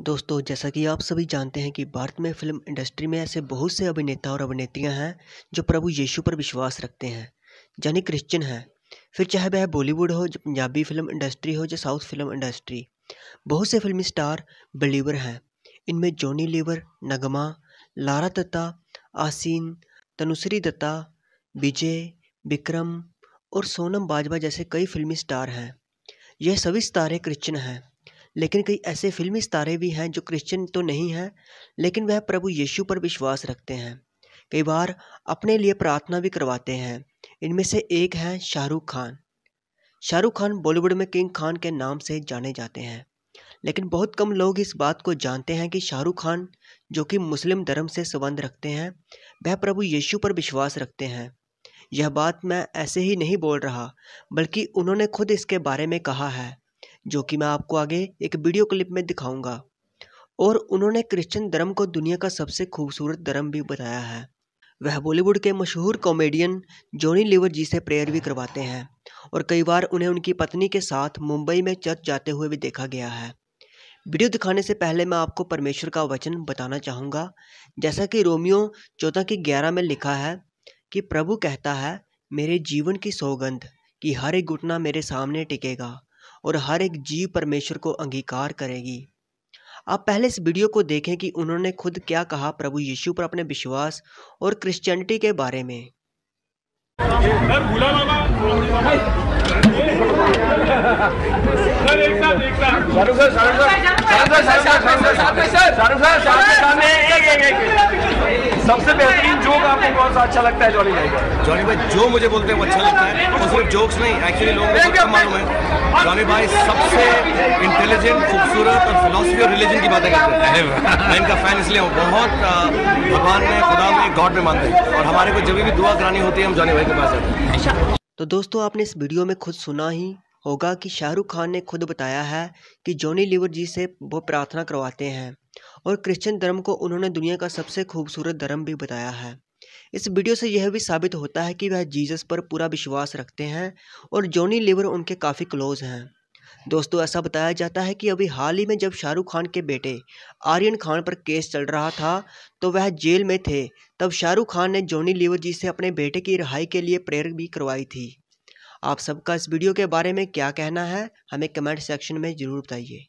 दोस्तों जैसा कि आप सभी जानते हैं कि भारत में फिल्म इंडस्ट्री में ऐसे बहुत से अभिनेता और अभिनेत्रियां हैं जो प्रभु यीशु पर विश्वास रखते हैं यानी क्रिश्चियन हैं फिर चाहे वह बॉलीवुड हो पंजाबी फिल्म इंडस्ट्री हो या साउथ फिल्म इंडस्ट्री बहुत से फिल्मी स्टार बिलीवर हैं इनमें जॉनी लीवर नगमा लारा दत्ता आसीन तनुश्री दत्ता विजय विक्रम और सोनम बाजवा जैसे कई फिल्मी स्टार हैं यह सभी सितारे क्रिश्चियन हैं लेकिन कई ऐसे फिल्मी सितारे भी हैं जो क्रिश्चियन तो नहीं हैं लेकिन वह प्रभु यीशु पर विश्वास रखते हैं कई बार अपने लिए प्रार्थना भी करवाते हैं इनमें से एक हैं शाहरुख खान शाहरुख खान बॉलीवुड में किंग खान के नाम से जाने जाते हैं लेकिन बहुत कम लोग इस बात को जानते हैं कि शाहरुख खान जो कि मुस्लिम धर्म से संबंध रखते हैं वह प्रभु यीशु पर विश्वास रखते हैं यह बात मैं ऐसे ही नहीं बोल रहा बल्कि उन्होंने खुद इसके बारे में कहा है जो कि मैं आपको आगे एक वीडियो क्लिप में दिखाऊंगा और उन्होंने क्रिश्चियन धर्म को दुनिया का सबसे खूबसूरत धर्म भी बताया है वह बॉलीवुड के मशहूर कॉमेडियन जॉनी लिवर जी से प्रेयर भी करवाते हैं और कई बार उन्हें उनकी पत्नी के साथ मुंबई में चर्च जाते हुए भी देखा गया है वीडियो दिखाने से पहले मैं आपको परमेश्वर का वचन बताना चाहूँगा जैसा कि रोमियो चौदह की ग्यारह में लिखा है कि प्रभु कहता है मेरे जीवन की सौगंध कि हर एक घुटना मेरे सामने टिकेगा और हर एक जीव परमेश्वर को अंगीकार करेगी आप पहले इस वीडियो को देखें कि उन्होंने खुद क्या कहा प्रभु यीशु पर अपने विश्वास और क्रिश्चियनिटी के बारे में सर सबसे बेहतरीन जोक आपको कौन सा अच्छा लगता है जॉनी भाई का जॉनी भाई जो मुझे बोलते हैं वो अच्छा लगता है वो सिर्फ जोक्स नहीं एक्चुअली लोगों को सबका मालूम है जॉनी भाई सबसे इंटेलिजेंट खूबसूरत और फिलोसफी और रिलीजन की बातें करते हैं मैं इनका फैन इसलिए हूँ बहुत भगवान में खुदा में गॉड में मानते हैं और हमारे को जब भी दुआ करानी होती है हम जॉनी भाई के पास आते हैं अच्छा, तो दोस्तों आपने इस वीडियो में खुद सुना ही होगा कि शाहरुख खान ने खुद बताया है कि जॉनी लिवर जी से वो प्रार्थना करवाते हैं और क्रिश्चियन धर्म को उन्होंने दुनिया का सबसे खूबसूरत धर्म भी बताया है इस वीडियो से यह भी साबित होता है कि वह जीसस पर पूरा विश्वास रखते हैं और जॉनी लिवर उनके काफ़ी क्लोज हैं दोस्तों ऐसा बताया जाता है कि अभी हाल ही में जब शाहरुख खान के बेटे आर्यन खान पर केस चल रहा था तो वह जेल में थे तब शाहरुख खान ने जॉनी लीवर जी से अपने बेटे की रिहाई के लिए प्रेयर भी करवाई थी आप सबका इस वीडियो के बारे में क्या कहना है हमें कमेंट सेक्शन में ज़रूर बताइए